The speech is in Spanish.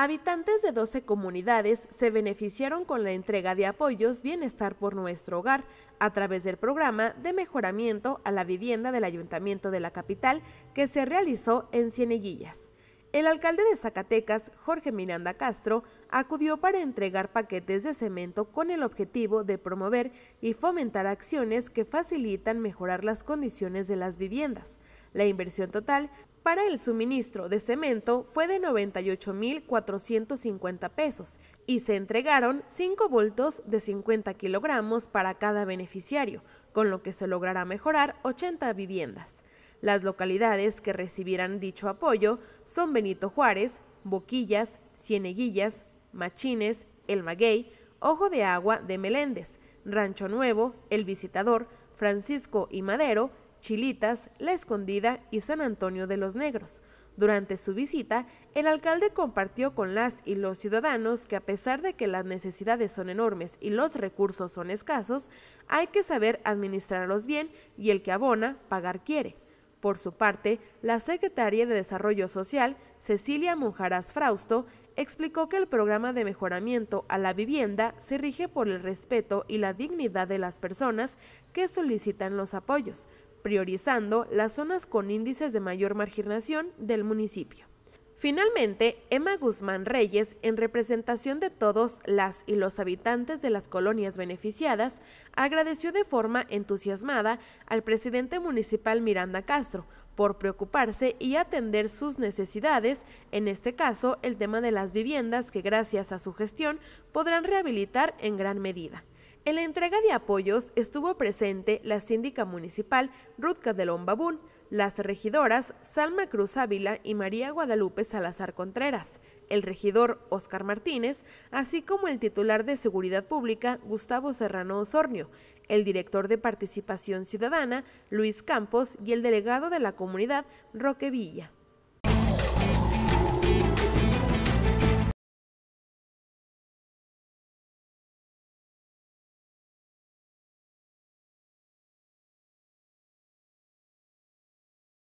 Habitantes de 12 comunidades se beneficiaron con la entrega de apoyos Bienestar por Nuestro Hogar a través del programa de mejoramiento a la vivienda del Ayuntamiento de la Capital que se realizó en Cieneguillas. El alcalde de Zacatecas, Jorge Miranda Castro, acudió para entregar paquetes de cemento con el objetivo de promover y fomentar acciones que facilitan mejorar las condiciones de las viviendas. La inversión total para el suministro de cemento fue de 98.450 pesos y se entregaron 5 bultos de 50 kilogramos para cada beneficiario, con lo que se logrará mejorar 80 viviendas. Las localidades que recibirán dicho apoyo son Benito Juárez, Boquillas, Cieneguillas, Machines, El Maguey, Ojo de Agua de Meléndez, Rancho Nuevo, El Visitador, Francisco y Madero, Chilitas, La Escondida y San Antonio de los Negros. Durante su visita, el alcalde compartió con las y los ciudadanos que a pesar de que las necesidades son enormes y los recursos son escasos, hay que saber administrarlos bien y el que abona, pagar quiere. Por su parte, la secretaria de Desarrollo Social, Cecilia Monjaras Frausto, explicó que el programa de mejoramiento a la vivienda se rige por el respeto y la dignidad de las personas que solicitan los apoyos, priorizando las zonas con índices de mayor marginación del municipio. Finalmente, Emma Guzmán Reyes, en representación de todos las y los habitantes de las colonias beneficiadas, agradeció de forma entusiasmada al presidente municipal Miranda Castro por preocuparse y atender sus necesidades, en este caso el tema de las viviendas que gracias a su gestión podrán rehabilitar en gran medida. En la entrega de apoyos estuvo presente la síndica municipal Ruth de Babún, las regidoras Salma Cruz Ávila y María Guadalupe Salazar Contreras, el regidor Óscar Martínez, así como el titular de Seguridad Pública Gustavo Serrano Osornio, el director de Participación Ciudadana Luis Campos y el delegado de la comunidad Roque Villa.